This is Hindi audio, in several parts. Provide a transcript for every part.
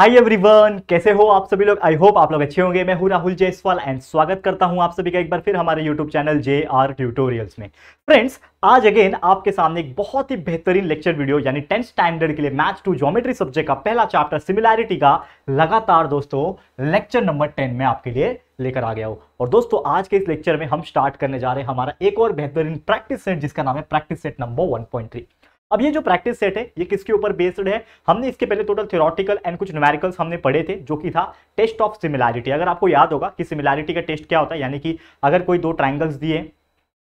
हाय एवरीवन कैसे हो आप सभी लोग आई होप आप लोग अच्छे होंगे मैं हूँ राहुल जयसवाल एंड स्वागत करता हूँ आप सभी का एक बार फिर हमारे YouTube channel J R tutorials में फ्रेंड्स आज अगेन आपके सामने एक बहुत ही बेहतरीन लेक्चर वीडियो यानी टेंथ स्टैंडर्ड के लिए मैथ्स टू ज्योमेट्री सब्जेक्ट का पहला चैप्टर सिमिलैरिटी का लगातार दोस्तों लेक्चर नंबर टेन में आपके लिए लेकर आ गया हो और दोस्तों आज के इस लेक्चर में हम स्टार्ट करने जा रहे हैं हमारा एक और बेहतरीन प्रैक्टिस सेट जिसका नाम है practice set number one point three अब ये जो प्रैक्टिस सेट है ये किसके ऊपर बेस्ड है हमने इसके पहले टोटल थियोरटिकल एंड कुछ न्यूमेरिकल्स हमने पढ़े थे जो कि था टेस्ट ऑफ सिमिलैरिटी अगर आपको याद होगा कि सिमिलैरिटी का टेस्ट क्या होता है यानी कि अगर कोई दो ट्राइंगल्स दिए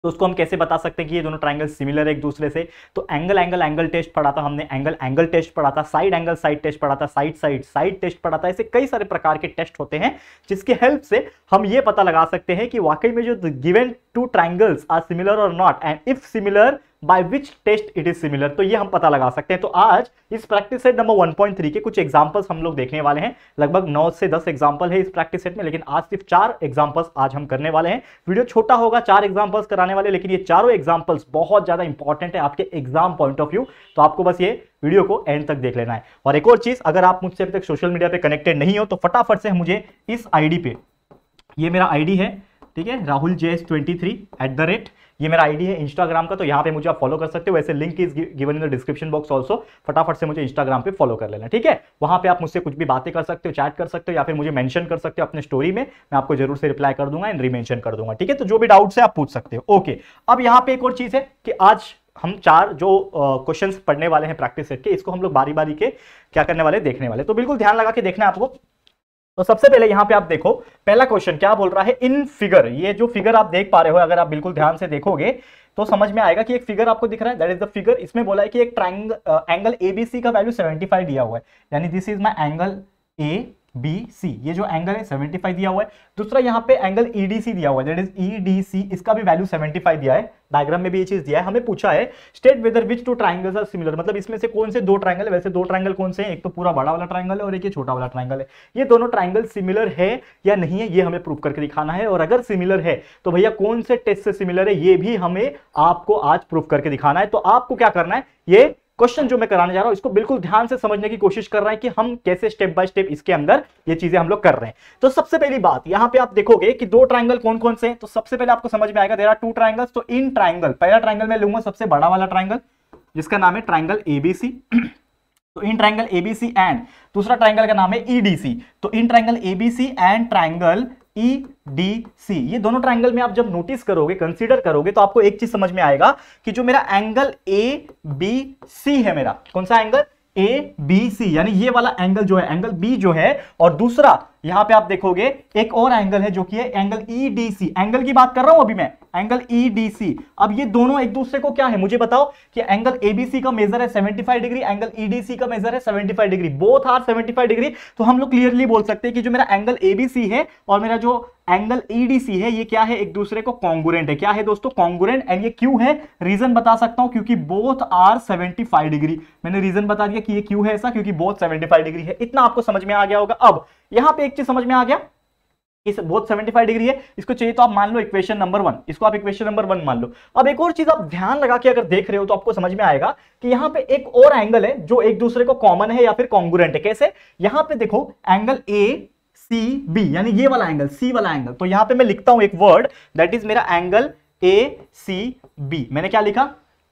तो उसको हम कैसे बता सकते हैं कि ये दोनों ट्राइंगल सिमिलर है एक दूसरे से तो एंगल एंगल एंगल टेस्ट पढ़ा था हमने एंगल एंगल टेस्ट पढ़ा था साइड एंगल साइड टेस्ट पढ़ा था साइड साइड साइड टेस्ट पढ़ा था ऐसे कई सारे प्रकार के टेस्ट होते हैं जिसके हेल्प से हम ये पता लगा सकते हैं कि वाकई में जो given two triangles are similar और not and if similar by which test it is similar तो ये हम पता लगा सकते हैं तो आज इस प्रैक्टिस सेट नंबर 1.3 के कुछ एग्जांपल्स हम लोग देखने वाले हैं लगभग 9 से 10 एग्जांपल है इस प्रैक्टिस सेट में लेकिन आज सिर्फ चार एग्जांपल्स आज हम करने वाले हैं वीडियो छोटा होगा चार एग्जाम्पल्स कराने वाले लेकिन ये चारों एग्जाम्पल्स बहुत ज़्यादा इंपॉर्टेंट है आपके एग्जाम पॉइंट ऑफ व्यू तो आपको बस ये वीडियो को एंड तक देख लेना है और एक और चीज़ अगर आप मुझसे अभी तक सोशल मीडिया पर कनेक्टेड नहीं हो तो फटाफट से मुझे इस आई पे ये मेरा आई है ठीक है Rahul J S twenty three at the rate ये मेरा आईडी है इंस्टाग्राम का तो यहाँ पे मुझे आप फॉलो कर सकते हो वैसे link is given in the description box also फटाफट से मुझे इंस्टाग्राम पे फॉलो कर लेना ठीक है वहाँ पे आप मुझसे कुछ भी बातें कर सकते हो चैट कर सकते हो या फिर मुझे मैंशन कर सकते हो अपने स्टोरी में मैं आपको जरूर से रिप्लाई कर दूंगा एंड रीमेंशन कर दूंगा ठीक है तो जो भी डाउट्स है आप पूछ सकते हो ओके अब यहाँ पे एक और चीज़ है कि आज हम चार जो क्वेश्चंस पढ़ने वाले हैं प्रैक्टिस सेट के इसको हम लोग बारी बारी के क्या करने वाले देखने वाले तो बिल्कुल ध्यान लगा के देखना आपको तो सबसे पहले यहां पे आप देखो पहला क्वेश्चन क्या बोल रहा है इन फिगर ये जो फिगर आप देख पा रहे हो अगर आप बिल्कुल ध्यान से देखोगे तो समझ में आएगा कि एक फिगर आपको दिख रहा है दैट इज द फिगर इसमें बोला है कि एक ट्राइंगल एंगल एबीसी का वैल्यू 75 दिया हुआ है यानी this is my angle A B C ये जो एंगल है 75 दिया हुआ है दूसरा यहाँ पे एंगल ई डी सी दिया हुआ है that is E D C इसका भी वैल्यू 75 दिया है डायग्राम में भी ये चीज दिया है हमें पूछा है state whether which two triangle are similar मतलब इसमें से कौन से दो ट्राइंगल वैसे दो ट्राइंगल कौन से हैं एक तो पूरा बड़ा वाला ट्राइंगल है और एक ये छोटा वाला ट्राइंगल है ये दोनों ट्राइंगल सिमिलर है या नहीं है ये हमें प्रूव करके दिखाना है और अगर सिमिलर है तो भैया कौन से टेस्ट से सिमिलर है ये भी हमें आपको आज प्रूव करके दिखाना है तो आपको क्या करना है ये क्वेश्चन जो मैं कराने जा रहा हूं इसको बिल्कुल ध्यान से समझने की कोशिश कर रहे हैं कि हम कैसे स्टेप बाय स्टेप इसके अंदर ये चीजें हम लोग कर रहे हैं तो सबसे पहली बात यहां पे आप देखोगे कि दो ट्राइंगल कौन कौन से हैं तो सबसे पहले आपको समझ में आएगा देरा टू ट्राइंगल तो इन ट्राइंगल पहला ट्राइंगल मैं लूंगा सबसे बड़ा वाला ट्राइंगल जिसका नाम है ट्राइंगल एबीसी तो इन ट्राइंगल एबीसी एंड दूसरा ट्राइंगल का नाम है ईडीसी e तो in triangle ABC and triangle E D C ये दोनों ट्राइंगल में आप जब नोटिस करोगे कंसीडर करोगे तो आपको एक चीज समझ में आएगा कि जो मेरा एंगल ए बी सी है मेरा कौन सा एंगल ए बी सी यानी ये वाला एंगल जो है एंगल बी जो है और दूसरा यहां पे आप देखोगे एक और एंगल है जो कि है एंगल ईडीसी एंगल की बात कर रहा हूं अभी मैं एंगल ईडीसी e अब ये दोनों एक दूसरे को क्या है मुझे बताओ कि एंगल एबीसी का मेजर है 75 डिग्री एंगल ईडीसी का मेजर है 75 डिग्री बोथ आर 75 डिग्री तो हम लोग क्लियरली बोल सकते हैं कि जो मेरा एंगल एबीसी है और मेरा जो एंगल ईडीसी e है ये क्या है एक दूसरे को कॉन्गुरेंट है क्या है दोस्तों कॉन्गुरेंट एंड ये क्यों है रीजन बता सकता हूं क्योंकि बोथ आर 75 डिग्री मैंने रीजन बता दिया कि ये क्यों है ऐसा क्योंकि बोथ 75 डिग्री है इतना आपको समझ में आ गया होगा अब यहां पे एक चीज समझ में आ गया इस बहुत 75 डिग्री है इसको चाहिए तो आप मान लो इक्वेशन नंबर वन इसको आप इक्वेशन नंबर वन मान लो अब एक और चीज आप ध्यान लगा के अगर देख रहे हो तो आपको समझ में आएगा कि यहाँ पे एक और एंगल है जो एक दूसरे को कॉमन है या फिर कॉन्गुरेंट है कैसे यहां पे देखो एंगल ए सी बी यानी ये वाला एंगल सी वाला एंगल तो यहां पर मैं लिखता हूं एक वर्ड दैट इज मेरा एंगल ए सी बी मैंने क्या लिखा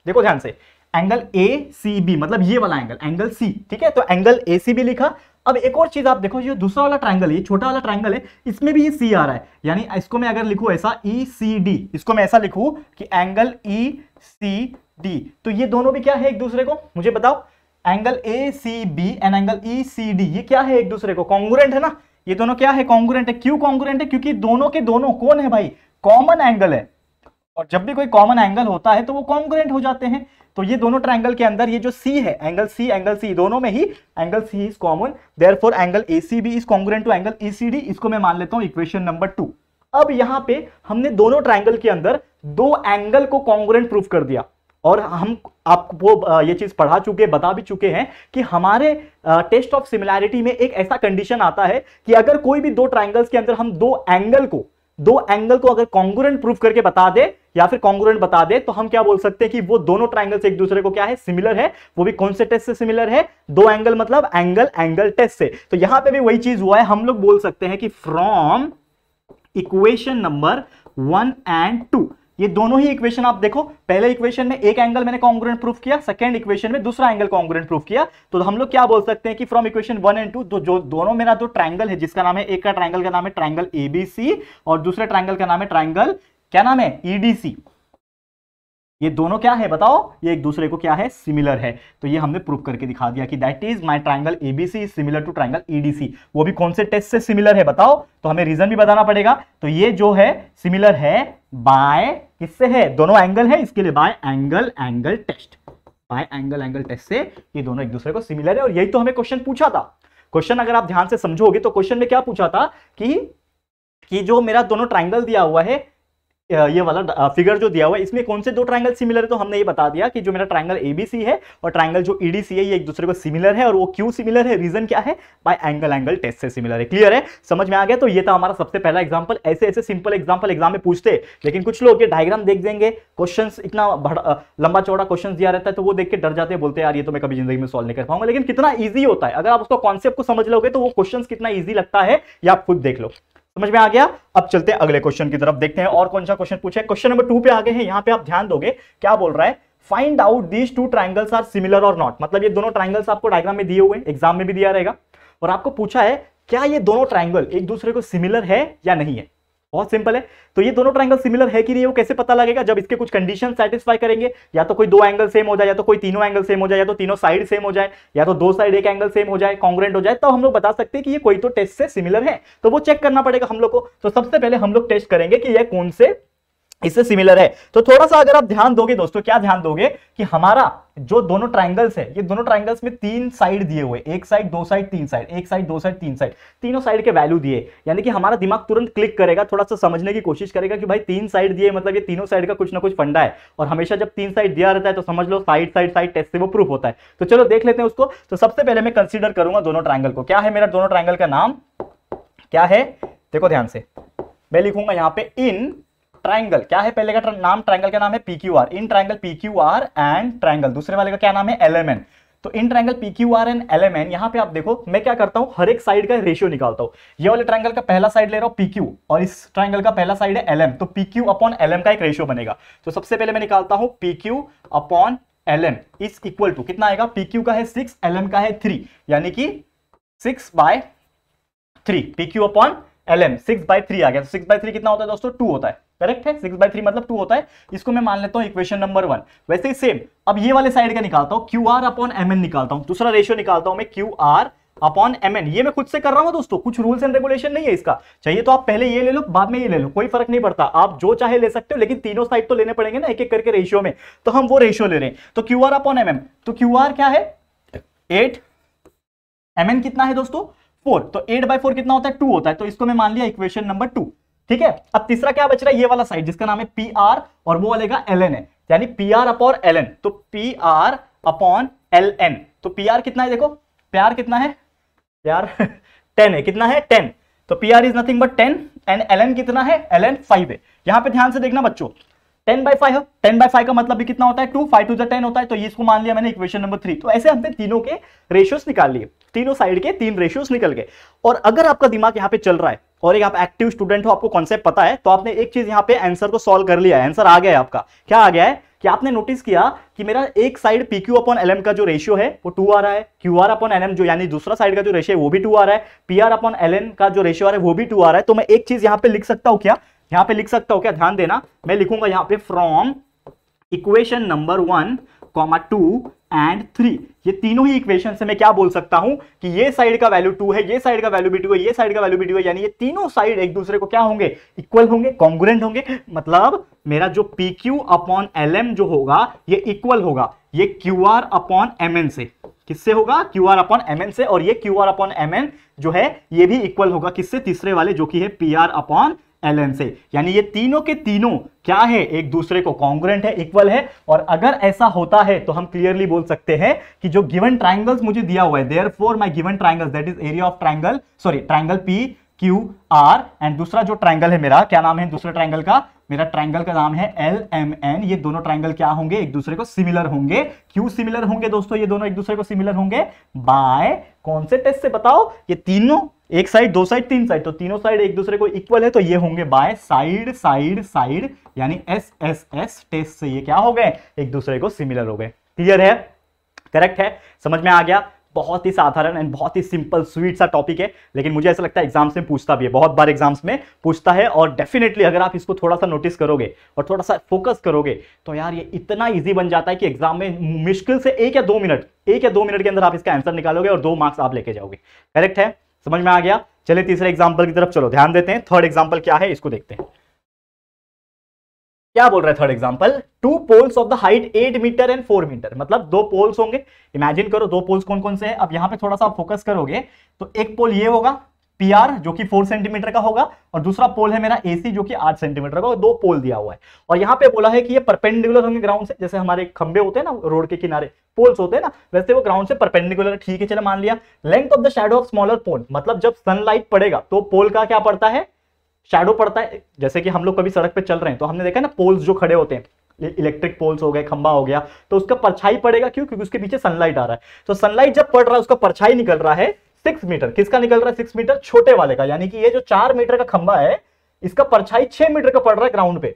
देखो ध्यान से एंगल ए सी बी मतलब ये वाला एंगल एंगल सी ठीक है तो एंगल ए सी बी लिखा अब एक और चीज़ आप देखो ये दूसरा वाला ट्राइंगल ये छोटा वाला ट्राइंगल है इसमें भी ये सी आ रहा है यानी इसको मैं अगर लिखू ऐसा ई सी डी इसको मैं ऐसा लिखू कि एंगल ई सी डी तो ये दोनों भी क्या है एक दूसरे को मुझे बताओ angle A C B and angle E C D ये क्या है एक दूसरे को कॉन्गुरेंट है ना ये दोनों क्या है कॉन्गुरेंट है क्यों कॉन्गुरेंट है क्योंकि दोनों के दोनों कौन है भाई कॉमन एंगल है और जब भी कोई कॉमन एंगल होता है तो वो कॉन्ग्रेंट हो जाते हैं तो ये दोनों ट्राइंगल के अंदर ये जो सी है एंगल सी एंगल सी दोनों में ही angle C is common therefore angle A C B is congruent to angle A C D इसको मैं मान लेता हूँ इक्वेशन नंबर टू अब यहाँ पे हमने दोनों ट्राइंगल के अंदर दो एंगल को कॉन्ग्रेंट प्रूफ कर दिया और हम आपको ये चीज़ पढ़ा चुके बता भी चुके हैं कि हमारे टेस्ट ऑफ सिमिलैरिटी में एक ऐसा कंडीशन आता है कि अगर कोई भी दो ट्राइंगल्स के अंदर हम दो एंगल को दो एंगल को अगर कॉन्गुरेंट प्रूफ करके बता दे या फिर कॉन्गुरेंट बता दे तो हम क्या बोल सकते हैं कि वो दोनों ट्राइंगल एक दूसरे को क्या है सिमिलर है वो भी कौन से टेस्ट से सिमिलर है दो एंगल मतलब एंगल एंगल टेस्ट से तो यहां पे भी वही चीज हुआ है हम लोग बोल सकते हैं कि from equation number one and two ये दोनों ही इक्वेशन आप देखो पहले इक्वेशन में एक एंगल मैंने कॉन्ग्रेंट प्रूफ किया सेकेंड इक्वेशन में दूसरा एंगल कॉन्ग्रेंट प्रूफ किया तो हम लोग क्या बोल सकते हैं कि from equation one and two तो जो दोनों मेरा जो ट्राइंगल है जिसका नाम है एक का ट्राइंगल का नाम है ट्राइंगल एबीसी और दूसरे ट्राइंगल का नाम है ट्राइंगल क्या नाम है ईडीसी e ये दोनों क्या है बताओ ये एक दूसरे को क्या है सिमिलर है तो ये हमने प्रूव करके दिखा दिया कि that is my triangle ABC is similar to triangle EDC वो भी कौन से टेस्ट से सिमिलर है बताओ तो हमें रीजन भी बताना पड़ेगा तो ये जो है सिमिलर है बाय किससे है दोनों एंगल है इसके लिए by angle angle test by angle angle test से ये दोनों एक दूसरे को सिमिलर है और यही तो हमें क्वेश्चन पूछा था क्वेश्चन अगर आप ध्यान से समझोगे तो क्वेश्चन में क्या पूछा था कि कि जो मेरा दोनों ट्राइंगल दिया हुआ है ये वाला फिगर जो दिया हुआ है इसमें कौन से दो ट्राइंगल सिमिलर है तो हमने ये बता दिया कि जो मेरा बी सी है और ट्राइंगल जो ईडीसी e है ये एक दूसरे को सिमिलर है और वो क्यों सिमिलर है रीजन क्या है बाय एंगल एंगल टेस्ट से सिमिलर है क्लियर है समझ में आ गया तो ये था हमारा सबसे पहला एग्जाम्पल ऐसे ऐसे सिंपल एग्जाम्पल एग्जाम में पूछते लेकिन कुछ लोग ये डायग्राम देख देंगे क्वेश्चन इतना लंबा चौड़ा क्वेश्चन दिया रहता है तो वो देख के डर जाते हैं बोलते यार ये तो मैं कभी जिंदगी में सॉल्व नहीं कर पाऊंगा लेकिन कितना ईजी होता है अगर आप उसका कॉन्सेप्ट को समझ लोगे तो वो क्वेश्चन कितना ईजी लगता है या आप खुद देख लो समझ में आ गया अब चलते हैं अगले क्वेश्चन की तरफ देखते हैं और कौन सा क्वेश्चन पूछे क्वेश्चन नंबर टू पे आगे हैं यहाँ पे आप ध्यान दोगे क्या बोल रहा है find out these two triangles are similar और नॉट मतलब ये दोनों ट्राइंगल्स आपको डायग्राम में दिए हुए एग्जाम में भी दिया रहेगा और आपको पूछा है क्या ये दोनों ट्राइंगल एक दूसरे को सिमिलर है या नहीं है बहुत सिंपल है तो ये दोनों ट्राइंगल सिमिलर है कि नहीं वो कैसे पता लगेगा जब इसके कुछ कंडीशन सेटिस्फाई करेंगे या तो कोई दो एंगल सेम हो जाए या तो कोई तीनों एंगल सेम हो जाए या तो तीनों साइड सेम हो जाए या तो दो साइड एक एंगल सेम हो जाए कॉन्ग्रेंट हो जाए तो हम लोग बता सकते हैं कि ये कोई तो टेस्ट से सिमिलर है तो वो चेक करना पड़ेगा हम लोग को तो सबसे पहले हम लोग टेस्ट करेंगे कि यह कौन से इससे सिमिलर है तो थोड़ा सा अगर आप ध्यान दोगे दोस्तों क्या ध्यान दोगे कि हमारा जो दोनों ट्राइंगल्स है ये दोनों ट्राइंगल्स में तीन साइड दिए हुए एक साइड दो साइड तीन साइड एक साइड दो साइड तीन साइड तीनों साइड के वैल्यू दिए यानी कि हमारा दिमाग तुरंत क्लिक करेगा थोड़ा सा समझने की कोशिश करेगा कि भाई तीन साइड दिए मतलब ये तीनों साइड का कुछ ना कुछ फंडा है और हमेशा जब तीन साइड दिया रहता है तो समझ लो साइड साइड साइड टेस्ट से वो प्रूफ होता है तो चलो देख लेते हैं उसको तो सबसे पहले मैं कंसिडर करूंगा दोनों ट्राइंगल को क्या है मेरा दोनों ट्राइंगल का नाम क्या है देखो ध्यान से मैं लिखूंगा यहाँ पे इन ट्राइंगल क्या है पहले का नाम ट्राइंगल का नाम है P Q R in triangle P Q R and triangle दूसरे वाले का क्या नाम है एलएमएन तो in triangle P Q R and L M N यहाँ पे आप देखो मैं क्या करता हूं हर एक साइड का रेशियो निकालता हूं ये वाले ट्राइंगल का पहला साइड ले रहा हूं पी क्यू और इस ट्राइंगल का पहला साइड है एल एम तो P Q upon L M का एक रेशियो बनेगा तो सबसे पहले मैं निकालता हूं P Q upon L M is equal to कितना आएगा पी क्यू का है सिक्स एल एम का है थ्री यानी कि six by three P Q upon L M six by three आ गया तो सिक्स बाय थ्री कितना होता है दोस्तों टू होता है करेक्ट है सिक्स बाई थ्री मतलब टू होता है इसको मैं मान लेता हूं इक्वेशन नंबर वन वैसे ही सेम अब ये वाले साइड का निकालता हूं Q R upon M N निकालता हूं दूसरा रेशियो निकालता हूं मैं Q R upon M N ये मैं खुद से कर रहा हूं दोस्तों कुछ रूल्स एंड रेगुलेशन नहीं है इसका चाहिए तो आप पहले ये ले लो बाद में ये ले लो कोई फर्क नहीं पड़ता आप जो चाहे ले सकते हो लेकिन तीनों साइड तो लेने पड़ेंगे ना एक एक करके रेशियो में तो हम वो रेशियो ले रहे हैं तो Q R upon M M तो क्यू आर क्या है एट एम एन कितना है दोस्तों फोर तो एट बाई फोर कितना होता है टू होता है तो इसको मैं मान लिया इक्वेशन नंबर टू ठीक है अब तीसरा क्या बच रहा है ये वाला साइड जिसका नाम है पी आर और वो वालेगा एल एन है यानी P R upon L N तो P R upon L N तो पी आर कितना है देखो प्यार कितना है प्यार टेन है कितना है टेन तो P R is nothing but ten and L N कितना है एल एन फाइव है यहां पे ध्यान से देखना बच्चों ten by five ten by five का मतलब भी कितना होता है टू फाइव टू टेन होता है तो ये इसको मान लिया मैंने इक्वेशन नंबर थ्री तो ऐसे हमने तीनों के रेशियोस निकाल लिए तीनों साइड के तीन रेशियोस निकल गए और अगर आपका दिमाग यहाँ पे चल रहा है और एक आप एक्टिव स्टूडेंट हो आपको कॉन्सेप्ट पता है तो आपने एक चीज यहाँ पे आंसर को सॉल्व कर लिया है आंसर आ गया है आपका क्या आ गया है कि आपने नोटिस किया कि मेरा एक side P Q upon L का जो रेशियो है वो टू आ रहा है क्यू आर अपॉन एल जो यानी दूसरा साइड का जो रेशियो है वो भी टू आ रहा है पी आर अपॉन एल का जो रेशियो आ रहा है वो भी टू आ रहा है तो मैं एक चीज यहाँ पे लिख सकता हूँ क्या यहाँ पे लिख सकता हूँ क्या ध्यान देना मैं लिखूंगा यहाँ पे from equation number one comma two and three ये तीनों ही इक्वेशन से मैं क्या बोल सकता हूं कि ये साइड का वैल्यू टू है ये साइड का वैल्यू भी टू है ये साइड का वैल्यू भी टू है यानी ये तीनों साइड एक दूसरे को क्या होंगे इक्वल होंगे कॉन्ग्रेंट होंगे मतलब मेरा जो P Q upon L M जो होगा ये इक्वल होगा ये Q R upon M N से किससे होगा Q R upon M N से और ये Q R upon M N जो है ये भी इक्वल होगा किससे तीसरे वाले जो कि है P R upon L N से यानी ये तीनों के तीनों क्या है एक दूसरे को कॉन्ग्रेंट है इक्वल है और अगर ऐसा होता है तो हम क्लियरली बोल सकते हैं कि जो गिवन ट्राइंगल्स मुझे दिया हुआ है therefore my given triangle that is area of triangle sorry triangle P Q R and दूसरा जो ट्राइंगल है मेरा क्या नाम है दूसरे ट्राइंगल का मेरा ट्राइंगल का नाम है एल एम एन ये दोनों ट्राइंगल क्या होंगे एक दूसरे को सिमिलर होंगे क्यों सिमिलर होंगे दोस्तों ये दोनों एक दूसरे को सिमिलर होंगे बाय कौन से टेस्ट से बताओ ये तीनों एक साइड दो साइड तीन साइड तो तीनों साइड एक दूसरे को इक्वल है तो ये होंगे बाय साइड साइड साइड यानी एस एस एस टेस्ट से ये क्या हो गए एक दूसरे को सिमिलर हो गए क्लियर है करेक्ट है समझ में आ गया बहुत ही साधारण एंड बहुत ही सिंपल स्वीट सा टॉपिक है लेकिन मुझे ऐसा लगता है एग्जाम्स में पूछता भी है बहुत बार एग्जाम्स में पूछता है और डेफिनेटली अगर आप इसको थोड़ा सा नोटिस करोगे और थोड़ा सा फोकस करोगे तो यार ये इतना ईजी बन जाता है कि एग्जाम में मुश्किल से एक या दो मिनट एक या दो मिनट के अंदर आप इसका आंसर निकालोगे और दो मार्क्स आप लेके जाओगे करेक्ट है समझ में आ गया चले तीसरे एग्जाम्पल की तरफ चलो ध्यान देते हैं थर्ड एग्जाम्पल क्या है इसको देखते हैं क्या बोल रहा है third example two poles of the height eight metre and four metre मतलब दो पोल्स होंगे इमेजिन करो दो पोल्स कौन कौन से हैं अब यहाँ पे थोड़ा सा फोकस करोगे तो एक पोल ये होगा पीआर आर जो कि फोर सेंटीमीटर का होगा और दूसरा पोल है मेरा ए सी जो कि आठ सेंटीमीटर का दो पोल दिया हुआ है और यहाँ पे बोला है कि ये परपेंडिकुलर होंगे ग्राउंड से जैसे हमारे खंबे होते हैं ना रोड के किनारे पोल्स होते हैं ना वैसे वो ग्राउंड से परपेंडिकुलर ठीक है चले मान लिया length of the shadow of smaller pole मतलब जब सनलाइट पड़ेगा तो पोल का क्या पड़ता है शेडो पड़ता है जैसे कि हम लोग कभी सड़क पर चल रहे हैं तो हमने देखा ना पोल्स जो खड़े होते हैं इलेक्ट्रिक पोल्स हो गए खंबा हो गया तो उसका परछाई पड़ेगा क्यों क्योंकि उसके पीछे सनलाइट आ रहा है तो सनलाइट जब पड़ रहा है उसका परछाई निकल रहा है सिक्स मीटर किसका निकल रहा है सिक्स मीटर छोटे वाले का यानी कि ये जो चार मीटर का खंबा है इसका परछाई छह मीटर का पड़ रहा है ग्राउंड पे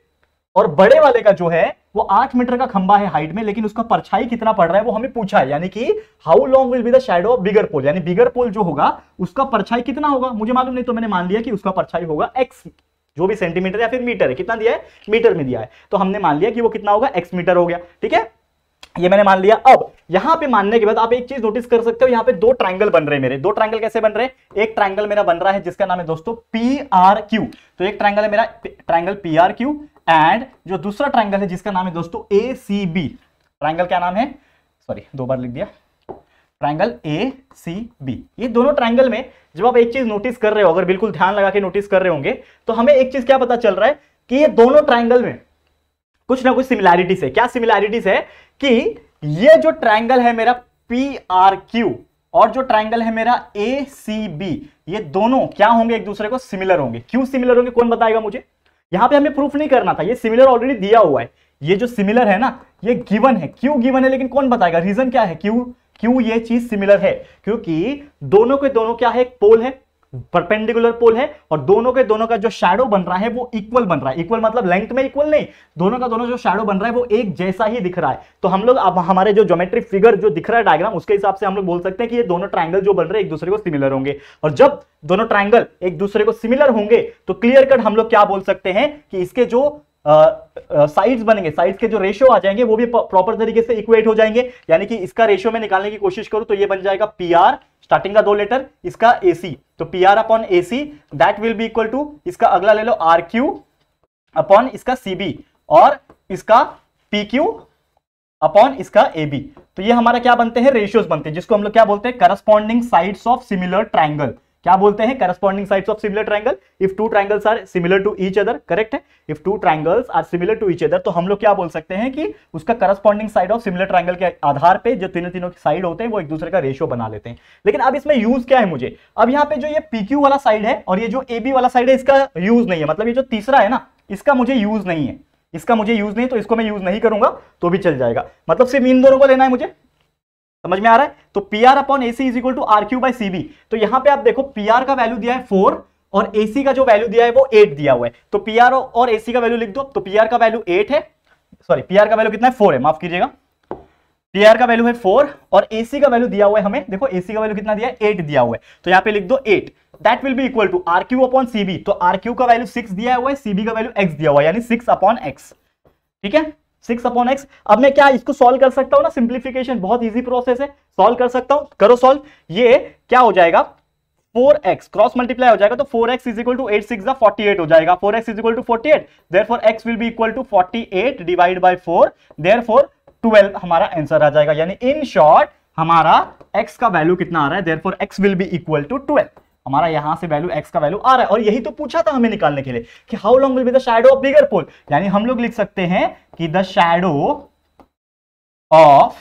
और बड़े वाले का जो है वो आठ मीटर का खंबा है हाइट में लेकिन उसका परछाई कितना पड़ रहा है वो हमें पूछा है यानी कि how long will be the shadow of bigger pole यानी बिगर पोल जो होगा उसका परछाई कितना होगा मुझे मालूम नहीं तो मैंने मान लिया कि उसका परछाई होगा एक्स जो भी सेंटीमीटर या फिर मीटर है कितना दिया है मीटर में दिया है तो हमने मान लिया कि वो कितना होगा एक्स मीटर हो गया ठीक है ये मैंने मान लिया अब यहां पे मानने के बाद आप एक चीज नोटिस कर सकते हो यहां पे दो ट्राइंगल बन रहे हैं मेरे दो ट्राइंगल कैसे बन रहे हैं एक ट्राइंगल मेरा बन रहा है जिसका नाम है दोस्तों पी आर क्यू तो एक ट्राइंगल है मेरा triangle P R Q and जो दूसरा ट्राइंगल है जिसका नाम है दोस्तों ए सी बी ट्राइंगल क्या नाम है सॉरी दो बार लिख दिया ट्राइंगल ए सी बी ये दोनों ट्राइंगल में जब आप एक चीज नोटिस कर रहे हो अगर बिल्कुल ध्यान लगा के नोटिस कर रहे होंगे तो हमें एक चीज क्या पता चल रहा है कि ये दोनों ट्राइंगल में कुछ ना कुछ सिमिलैरिटीज है क्या सिमिलैरिटीज है कि ये जो ट्राइंगल है मेरा पी आर क्यू और जो ट्राइंगल है मेरा ए सी बी ये दोनों क्या होंगे एक दूसरे को सिमिलर होंगे क्यों सिमिलर होंगे कौन बताएगा मुझे यहां पे हमें प्रूफ नहीं करना था ये सिमिलर ऑलरेडी दिया हुआ है ये जो सिमिलर है ना ये गिवन है क्यों गिवन है लेकिन कौन बताएगा रीजन क्या है क्यों क्यों ये चीज सिमिलर है क्योंकि दोनों के दोनों क्या है एक पोल है परपेंडिकुलर पोल है और दोनों के दोनों का जो शैडो बन रहा है वो इक्वल बन रहा है इक्वल मतलब लेंथ में इक्वल नहीं दोनों का दोनों जो शैडो बन रहा है वो एक जैसा ही दिख रहा है तो हम लोग अब हमारे जो ज्योमेट्रिक फिगर जो दिख रहा है डायग्राम उसके हिसाब से हम लोग बोल सकते हैं कि ये दोनों ट्राइंगल जो बन रहे हैं एक दूसरे को सिमिलर होंगे और जब दोनों ट्राइंगल एक दूसरे को सिमिलर होंगे तो क्लियर कट हम लोग क्या बोल सकते हैं कि इसके जो साइड्स बनेंगे साइड्स के जो रेशियो आ जाएंगे वो भी प्रॉपर तरीके से इक्वेट हो जाएंगे यानी कि इसका रेशियो में निकालने की कोशिश करूं तो ये बन जाएगा पी स्टार्टिंग का दो लेटर इसका एसी तो P R upon A C that will be equal to इसका अगला ले लो आर क्यू अपॉन इसका सी बी और इसका पी क्यू अपॉन इसका ए बी तो ये हमारा क्या बनते हैं रेशियोज बनते हैं जिसको हम लोग क्या बोलते हैं corresponding sides of similar triangle क्या बोलते हैं corresponding sides of similar triangle if two triangles are similar to each other correct है if two triangles are similar to each other तो हम लोग क्या बोल सकते हैं कि उसका corresponding side of similar triangle के आधार पे जो तीनों तीनों साइड होते हैं वो एक दूसरे का रेशियो बना लेते हैं लेकिन अब इसमें यूज क्या है मुझे अब यहाँ पे जो ये पी वाला साइड है और ये जो ए वाला साइड है इसका यूज नहीं है मतलब ये जो तीसरा है ना इसका मुझे यूज नहीं है इसका मुझे यूज नहीं तो इसको मैं यूज नहीं करूंगा तो भी चल जाएगा मतलब सिर्फ इन दोनों को लेना है मुझे समझ में आ रहा है तो P R upon A C is equal to R Q by C B तो यहां पे आप देखो पी आर का वैल्यू दिया है फोर और ए सी का जो वैल्यू दिया है वो एट दिया हुआ है तो पी आर और ए सी का वैल्यू लिख दो तो पी आर का वैल्यू एट है सॉरी पी आर का वैल्यू कितना है फोर है माफ कीजिएगा पी आर का वैल्यू है फोर और ए सी का वैल्यू दिया हुआ है हमें देखो ए सी का वैल्यू कितना दिया है एट दिया हुआ है तो यहाँ पे लिख दो eight that will be equal to R Q upon C B तो आर क्यू का वैल्यू सिक्स दिया हुआ है सीबी का वैल्यू एक्स दिया हुआ है यानी सिक्स अपॉन एक्स ठीक है सिक्स अपॉन एक्स अब मैं क्या इसको सॉल्व कर सकता हूं ना सिंप्लीफिकेशन बहुत इजी प्रोसेस है सॉल्व कर सकता हूं करो सॉल्व ये क्या हो जाएगा 4x क्रॉस मल्टीप्लाई हो जाएगा तो 4x x is equal to eight six forty eight हो जाएगा 4x x is equal to forty eight therefore x will be equal to forty eight divide by four therefore हमारा आंसर आ जाएगा यानी इन शॉर्ट हमारा x का वैल्यू कितना आ रहा है there x x will be equal to twelve हमारा यहाँ से वैल्यू एक्स का वैल्यू आ रहा है और यही तो पूछा था हमें निकालने के लिए कि how long will be the shadow of bigger pole यानी हम लोग लिख सकते हैं कि the shadow of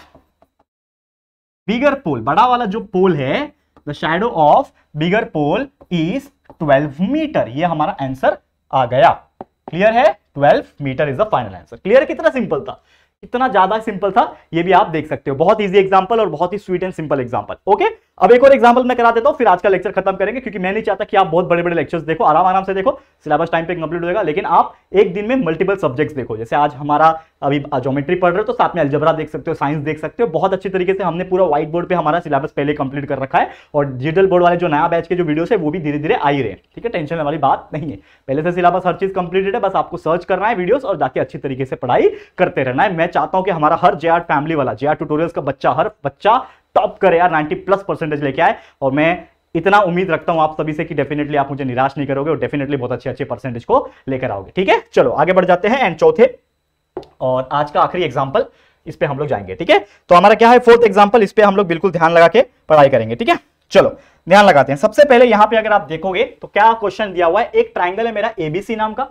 bigger pole बड़ा वाला जो पोल है the shadow of bigger pole is 12 metre ये हमारा आंसर आ गया क्लियर है 12 metre is the final answer clear कितना सिंपल था इतना ज्यादा सिंपल था ये भी आप देख सकते हो बहुत इजी एग्जांपल और बहुत ही sweet and simple example okay अब एक और एग्जांपल मैं करा देता हूँ फिर आज का लेक्चर खत्म करेंगे क्योंकि मैं नहीं चाहता कि आप बहुत बड़े बड़े लेक्चर्स देखो आराम आराम से देखो सिलेबस टाइम पे कंप्लीट होगा लेकिन आप एक दिन में मल्टीपल सब्जेक्ट्स देखो जैसे आज हमारा अभी जोमेट्री पढ़ रहे हो तो साथ में अल्जबरा देख सकते हो साइंस देख सकते हो बहुत अच्छी तरीके से हमने पूरा व्हाइट बोर्ड पर हमारा सिलेबस पहले कंप्लीट कर रखा है और डिजिटल बोर्ड वाले जो नया बैच के जो वीडियो है वो भी धीरे धीरे आई रहे ठीक है टेंशन वाली बात नहीं है पहले से सिलेबस हर चीज कंप्लीटेड है बस आपको सर्च करना है वीडियो और जाके अच्छी तरीके से पढ़ाई करते रहना है मैं चाहता हूं कि हमारा हर जे फैमिली वाला जे ट्यूटोरियल्स का बच्चा हर बच्चा टॉप करे यार 90 प्लस परसेंटेज लेके आए और मैं इतना उम्मीद रखता हूं आप सभी से कि डेफिनेटली आप मुझे निराश नहीं करोगे और डेफिनेटली बहुत अच्छे अच्छे परसेंटेज को लेकर आओगे ठीक है चलो आगे बढ़ जाते हैं एंड चौथे और आज का आखिरी एग्जाम्पल इस पर हम लोग जाएंगे ठीक है तो हमारा क्या है फोर्थ एग्जाम्पल इस पर हम लोग बिल्कुल ध्यान लगा के पढ़ाई करेंगे ठीक है चलो ध्यान लगाते हैं सबसे पहले यहां पे अगर आप देखोगे तो क्या क्वेश्चन दिया हुआ है एक ट्राइंगल है मेरा एबीसी नाम का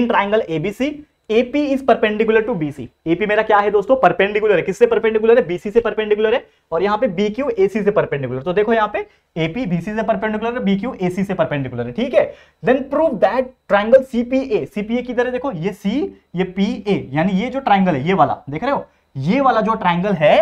in triangle ABC AP is perpendicular to BC. AP मेरा क्या है दोस्तों परपेंडिकुलर है किससे परपेंडिकुलर है BC से परपेंडिकुलर है और यहाँ पे BQ AC से परपेंडिकुलर तो देखो यहाँ पे AP BC से परपेंडिकुलर है BQ AC से परपेंडिकुलर है ठीक है then prove that triangle CPA CPA किधर है देखो ये C ये PA यानी ये जो ट्राइंगल है ये वाला देख रहे हो ये वाला जो ट्राइंगल है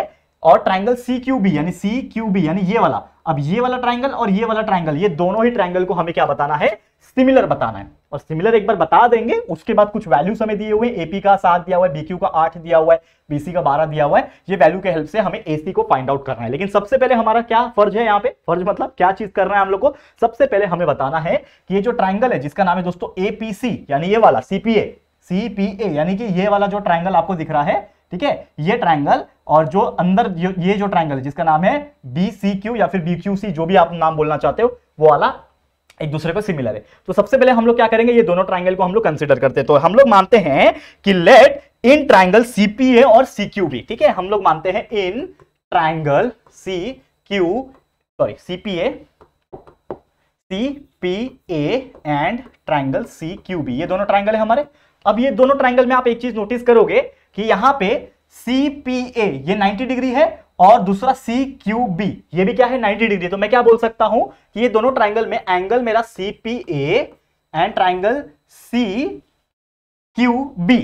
और ट्राइंगल सी क्यू बी यानी सी क्यू बी यानी ये वाला अब ये वाला ट्राइंगल और ये वाला ट्राइंगल ये दोनों ही ट्राइंगल को हमें क्या बताना है सिमिलर बताना है और सिमिलर एक बार बता देंगे उसके बाद कुछ वैल्यूज हमें दिए हुए एपी का सात दिया हुआ है बीक्यू का आठ दिया हुआ है बीसी का बारह दिया हुआ है ये वैल्यू के हेल्प से हमें एसी को फाइंड आउट करना है लेकिन सबसे पहले हमारा क्या फर्ज है यहाँ पे फर्ज मतलब क्या चीज कर रहे है हम लोग को सबसे पहले हमें बताना है कि ये जो ट्राइंगल है जिसका नाम है दोस्तों एपीसी यानी ये वाला सीपीए सीपीए यानी कि ये वाला जो ट्राइंगल आपको दिख रहा है ठीक है ये ट्राइंगल और जो अंदर ये जो ट्राइंगल है जिसका नाम है बी सी क्यू या फिर बी क्यू सी जो भी आप नाम बोलना चाहते हो वो वाला एक दूसरे को सिमिलर है तो सबसे पहले हम लोग क्या करेंगे ये दोनों ट्राइंगल को हम लोग कंसिडर करते हैं तो हम लोग मानते हैं कि लेट इन ट्राइंगल सीपीए और सी क्यू भी ठीक है हम लोग मानते हैं in triangle C Q sorry CPA A and triangle C Q B ये दोनों ट्राइंगल है हमारे अब ये दोनों ट्राइंगल में आप एक चीज नोटिस करोगे कि यहां पे सी पी ए ये 90 डिग्री है और दूसरा सी क्यू बी ये भी क्या है 90 डिग्री तो मैं क्या बोल सकता हूं कि ये दोनों ट्राइंगल में एंगल मेरा C P A and triangle C Q B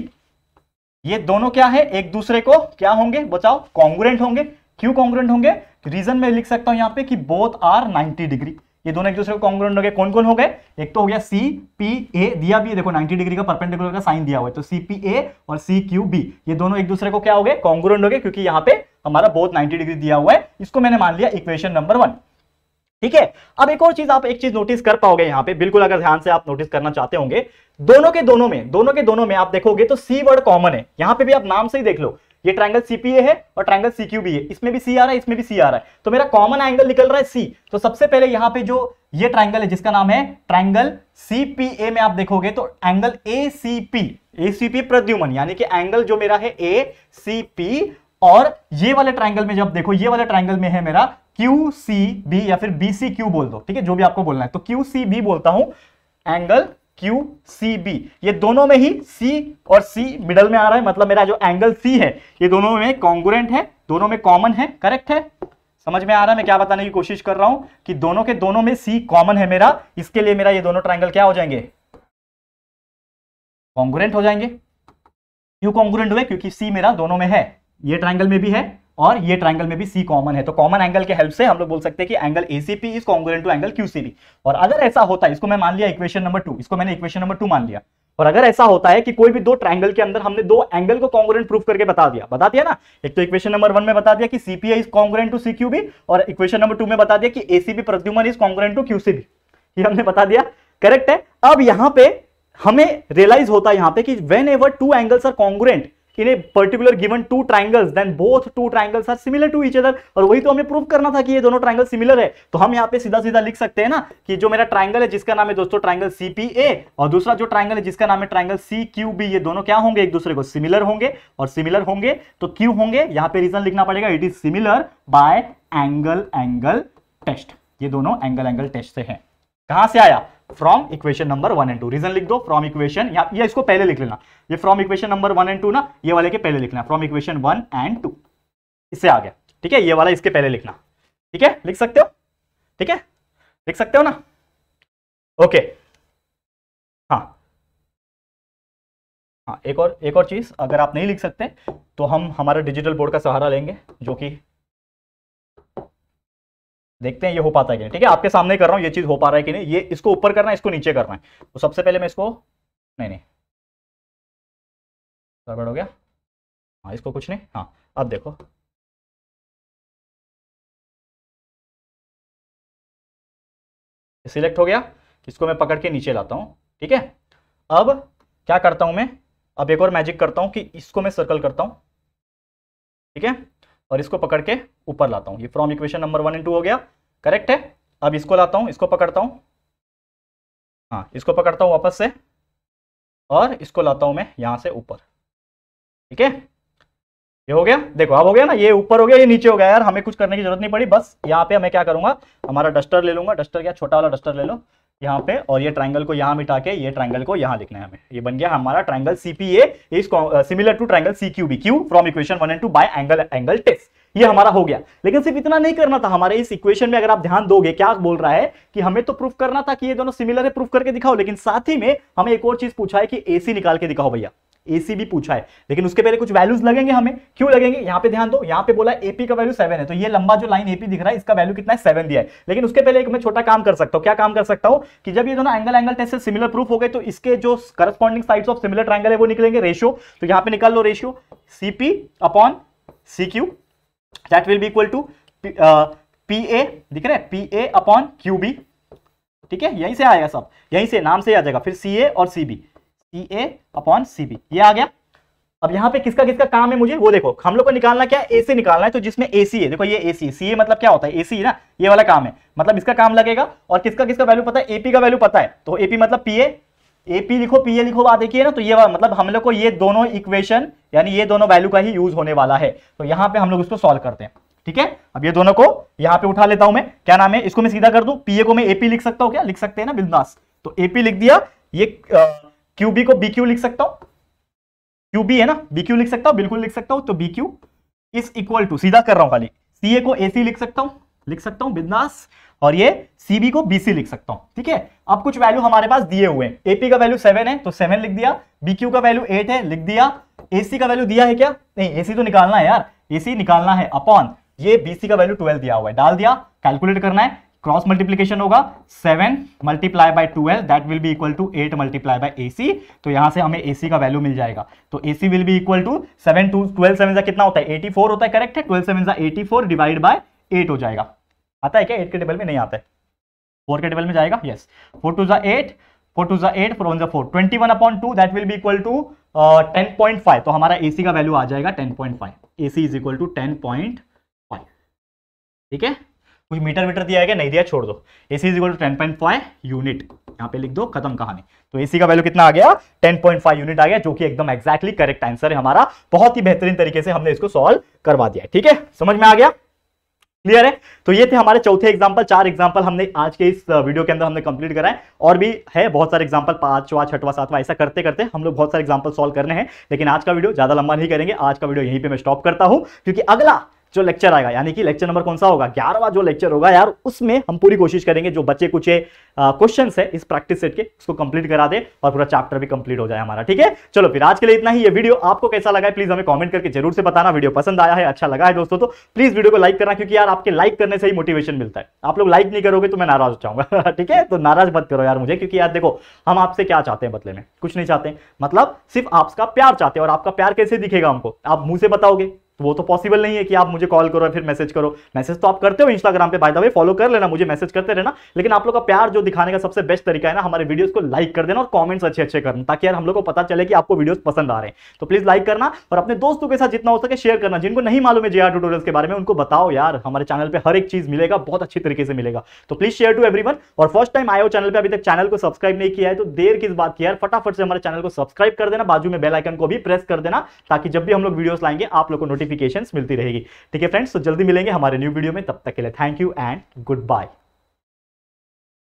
ये दोनों क्या है एक दूसरे को क्या होंगे बचाओ कॉन्ग्रेंट होंगे क्यों कॉन्ग्रेंट होंगे रीजन में लिख सकता हूं यहां पे कि बोथ आर 90 डिग्री ये दोनों एक दूसरे को कॉन्ग्रेंट हो गए कौन कौन हो गए एक तो हो गया सी पी ए दिया भी है देखो 90 डिग्री का परपेंडिकुलर का साइन दिया हुआ है तो सी पी ए और सी क्यू बी ये दोनों एक दूसरे को क्या हो गए कॉन्ग्रेंट हो गए क्योंकि यहाँ पे हमारा बहुत 90 डिग्री दिया हुआ है इसको मैंने मान लिया इक्वेशन नंबर वन ठीक है अब एक और चीज आप एक चीज नोटिस कर पाओगे यहाँ पे बिल्कुल अगर ध्यान से आप नोटिस करना चाहते होंगे दोनों के दोनों में दोनों के दोनों में आप देखोगे तो सी वर्ड कॉमन है यहाँ पे भी आप नाम से ही देख लो ये ट्राइंगल सीपीए है और ट्राइंगल भी है इसमें भी सी आ रहा है इसमें भी सी आ रहा है तो मेरा कॉमन एंगल निकल रहा है सी तो सबसे पहले यहां पे जो ये ट्राइंगल है जिसका नाम है ट्राइंगल सीपीए में आप देखोगे तो angle A C P A C P प्रद्युमन यानी कि एंगल जो मेरा है ए सी पी और ये वाले ट्राइंगल में जब देखो ये वाले ट्राइंगल में है मेरा क्यू सी बी या फिर बी सी क्यू बोल दो ठीक है जो भी आपको बोलना है तो क्यू सी बी बोलता हूं एंगल क्यू सी बी ये दोनों में ही सी और सी मिडल में आ रहा है मतलब मेरा जो एंगल सी है ये दोनों में कॉन्गुरेंट है दोनों में कॉमन है करेक्ट है समझ में आ रहा है मैं क्या बताने की कोशिश कर रहा हूं कि दोनों के दोनों में सी कॉमन है मेरा इसके लिए मेरा ये दोनों ट्राइंगल क्या हो जाएंगे कॉन्गुरेंट हो जाएंगे क्यों कॉन्गुरेंट हुए क्योंकि सी मेरा दोनों में है ये ट्राइंगल में भी है और ये ट्राइंगल में भी सी कॉमन है तो कॉमन एंगल के हेल्प से हम लोग बोल सकते हैं कि angle A C P is congruent to angle Q C B और अगर ऐसा होता है इसको मैं मान लिया इक्वेशन नंबर टू इसको मैंने इक्वेशन नंबर टू मान लिया और अगर ऐसा होता है कि कोई भी दो ट्राइंगल के अंदर हमने दो एंगल को कॉन्ग्रेंट प्रूफ करके बता दिया बता दिया ना एक तो इक्वेशन नंबर वन में बता दिया कि CPI is congruent to CQB और इक्वेशन नंबर टू में बता दिया कि एसीबी प्रद्युमन इज कॉन्ग्रेंट टू क्यूसीबी ये हमने बता दिया करेक्ट है अब यहाँ पे हमें रियलाइज होता है यहाँ पे कि whenever two angles are congruent in a particular given two triangles then both two triangles are similar to each other और वही तो हमें प्रूव करना था कि ये दोनों ट्राइंगल सिमिलर है तो हम यहाँ पे सीधा सीधा लिख सकते हैं ना कि जो मेरा ट्राइंगल है जिसका नाम है दोस्तों ट्राइंगल सीपीए और दूसरा जो ट्राइंगल है जिसका नाम है ट्राइंगल सी क्यू बी ये दोनों क्या होंगे एक दूसरे को सिमिलर होंगे और सिमिलर होंगे तो क्यू होंगे यहाँ पे रीजन लिखना पड़ेगा it is similar by angle angle test ये दोनों एंगल एंगल टेस्ट से है कहां से आया from equation number one and two reason लिख दो फ्रॉम इक्वेशन या, इसको पहले लिख लेना ये from equation number one and two ना ये वाले के पहले लिखना from equation one and two इससे आ गया ठीक है ये वाला इसके पहले लिखना ठीक है लिख सकते हो ठीक है लिख सकते हो ना ओके हाँ हाँ एक और एक और चीज़ अगर आप नहीं लिख सकते तो हम हमारा डिजिटल बोर्ड का सहारा लेंगे जो कि देखते हैं ये हो पाता है कि नहीं ठीक है आपके सामने कर रहा हूँ ये चीज़ हो पा रहा है कि नहीं ये इसको ऊपर करना है इसको नीचे करना है तो सबसे पहले मैं इसको नहीं नहीं गड़बड़ हो गया हाँ इसको कुछ नहीं हाँ अब देखो सिलेक्ट हो गया इसको मैं पकड़ के नीचे लाता हूँ ठीक है अब क्या करता हूँ मैं अब एक और मैजिक करता हूँ कि इसको मैं सर्कल करता हूँ ठीक है और इसको पकड़ के ऊपर लाता हूँ ये from equation number one and two हो गया करेक्ट है अब इसको लाता हूँ इसको पकड़ता हूँ हाँ इसको पकड़ता हूँ वापस से और इसको लाता हूँ मैं यहाँ से ऊपर ठीक है ये हो गया देखो अब हो गया ना ये ऊपर हो गया ये नीचे हो गया यार हमें कुछ करने की जरूरत नहीं पड़ी बस यहाँ पे मैं क्या करूंगा हमारा डस्टर ले लूंगा डस्टर क्या छोटा वाला डस्टर ले लो यहाँ पे और ये ट्राइंगल को यहाँ मिटा के ये ट्राइंगल को यहाँ लिखना है हमें ये बन गया हमारा C P is similar to triangle C Q B Q from equation one and two by angle angle test ये हमारा हो गया लेकिन सिर्फ इतना नहीं करना था हमारे इस इक्वेशन में अगर आप ध्यान दोगे क्या बोल रहा है कि हमें तो प्रूफ करना था कि ये दोनों सिमिलर है प्रूफ करके दिखाओ लेकिन साथ ही में हमें एक और चीज पूछा है कि एसी निकाल के दिखाओ भैया एसी भी पूछा है लेकिन उसके पहले कुछ वैल्यूज लगेंगे हमें क्यों लगेंगे यहाँ पे ध्यान दो यहाँ पे बोला एपी का वैल्यू सेवन है तो ये लंबा जो लाइन एपी दिख रहा है इसका वैल्यू कितना है सेवन दिया है लेकिन उसके पहले एक मैं छोटा काम कर सकता हूँ क्या काम कर सकता हूँ कि जब ये दोनों angle angle test similar proof हो गए तो इसके जो corresponding side of similar triangle है वो निकलेंगे रेशियो तो यहाँ पे निकाल लो ratio CP upon C Q that will be equal to P A दिख रहा है P A upon Q B ठीक है यहीं से आएगा सब यहीं से नाम से आ जाएगा फिर सी ए और C B C A upon C B ये आ गया अब यहाँ पे किसका किसका काम है मुझे वो देखो हम लोग को निकालना क्या ए सी निकालना है तो जिसमें ए सी है देखो ये ए सी सी ए मतलब क्या होता है ए सी ना ये वाला काम है मतलब इसका काम लगेगा और किसका किसका वैल्यू पता है एपी का वैल्यू पता है तो एपी मतलब पी ए एपी लिखो पीए लिखो बात देखिए ना तो ये मतलब हम लोग को ये दोनों इक्वेशन यानी ये दोनों वैल्यू का ही यूज होने वाला है तो यहाँ पे हम लोग इसको सॉल्व करते हैं ठीक है अब ये दोनों को यहाँ पे उठा लेता हूं मैं क्या नाम है इसको मैं सीधा कर दूं पीए को मैं एपी लिख सकता हूँ क्या लिख सकते हैं ना बिंदास तो एपी लिख दिया ये क्यूबी को बी क्यू लिख सकता हूं QB है ना BQ लिख सकता हूं बिल्कुल लिख सकता हूं तो BQ Q is equal to सीधा कर रहा हूं खाली CA को AC लिख सकता हूं लिख सकता हूं बिंदास और ये CB को बीसी लिख सकता हूं ठीक है अब कुछ वैल्यू हमारे पास दिए हुए AP एपी का वैल्यू सेवन है तो सेवन लिख दिया बीक्यू का वैल्यू एट है लिख दिया एसी का वैल्यू दिया है क्या नहीं एसी तो निकालना है यार AC निकालना है अपॉन ये बीसी का वैल्यू ट्वेल्व दिया हुआ है डाल दिया कैलकुलेट करना है क्रॉस मल्टीप्लीकेशन होगा seven multiply by twelve that will be equal to eight multiply by AC तो यहां से हमें एसी का वैल्यू मिल जाएगा तो AC will be equal to seven two twelve seven कितना होता है एटी फोर होता है करेक्ट है twelve seven eighty four divide by eight हो जाएगा आता है क्या एट के टेबल में नहीं आता है फोर के टेबल में जाएगा यस फोर टू जा एट फोर टू जा एट फोर वन जा four twenty one upon two that will be equal to ten point five तो हमारा एसी का वैल्यू आ जाएगा ten point five AC is equal to ten point five ठीक है कुछ मीटर मीटर दिया गया नहीं दिया छोड़ दो A C is equal to ten point five unit यहाँ पे लिख दो खत्म कहानी तो एसी का वैल्यू कितना आ गया फाइव यूनिट आ गया जो कि एकदम एक्जैक्टली करेक्ट आंसर है हमारा बहुत ही बेहतरीन तरीके से हमने इसको सॉल्व करवा दिया ठीक है समझ में आ गया क्लियर है तो ये थे हमारे चौथे एग्जाम्पल चार एग्जाम्पल हमने आज के इस वीडियो के अंदर हमने कंप्लीट कराए और भी है बहुत सारे एग्जाम्पल पांचवा छठवा सातवा ऐसा करते करते हम लोग बहुत सारे एग्जाम्पल सॉल्व करने हैं लेकिन आज का वीडियो ज्यादा लंबा नहीं करेंगे आज का वीडियो यहीं पे मैं स्टॉप करता हूं क्योंकि अगला जो लेक्चर आएगा यानी कि लेक्चर नंबर कौन सा होगा ग्यारहवा जो लेक्चर होगा यार उसमें हम पूरी कोशिश करेंगे जो बच्चे कुछ क्वेश्चन है इस प्रैक्टिस सेट के उसको कंप्लीट करा दे और पूरा चैप्टर भी कंप्लीट हो जाए हमारा ठीक है चलो फिर आज के लिए इतना ही ये वीडियो आपको कैसा लगा है प्लीज हमें कॉमेंट करके जरूर से बताना वीडियो पसंद आया है अच्छा लगा है दोस्तों तो प्लीज वीडियो को लाइक करना क्योंकि यार आपके लाइक करने से ही मोटिवेशन मिलता है आप लोग लाइक नहीं करोगे तो मैं नाराज हो जाऊंगा ठीक है तो नाराज मत करो यार मुझे क्योंकि यार देखो हम आपसे क्या चाहते हैं बदले में कुछ नहीं चाहते मतलब सिर्फ आपका प्यार चाहते हैं और आपका प्यार कैसे दिखेगा हमको आप मुंह से बताओगे तो वो तो पॉसिबल नहीं है कि आप मुझे कॉल करो या फिर मैसेज करो मैसेज तो आप करते हो इंस्टाग्राम पे भाई दबाई फॉलो कर लेना मुझे मैसेज करते रहना लेकिन आप लोग का प्यार जो दिखाने का सबसे बेस्ट तरीका है ना हमारे वीडियोस को लाइक कर देना और कमेंट्स अच्छे अच्छे करना ताकि यार हम लोग को पता चले कि आपको वीडियो पसंद आ रहे हैं तो प्लीज लाइक करना और अपने दोस्तों के साथ जितना हो सके शेयर करना जिनको नहीं मालूम है जे आर के बारे में उनको बताओ यार हमारे चैनल पर हर एक चीज मिलेगा बहुत अच्छी तरीके से मिलेगा तो प्लीज शेयर टू एवरी और फर्स्ट टाइम आयो चैनल पर अभी तक चैनल को सब्सक्राइब नहीं किया है तो देर किस बात की यार फटाफट से हमारे चैनल को सब्सक्राइब कर देना बाजू में बेलाइकन को भी प्रेस कर देना ताकि जब भी हम लोग वीडियो लाएंगे आप लोग को नोटिस नोटिफिकेशन मिलती रहेगी ठीक है फ्रेंड्स तो जल्दी मिलेंगे हमारे न्यू वीडियो में तब तक के लिए thank you and good bye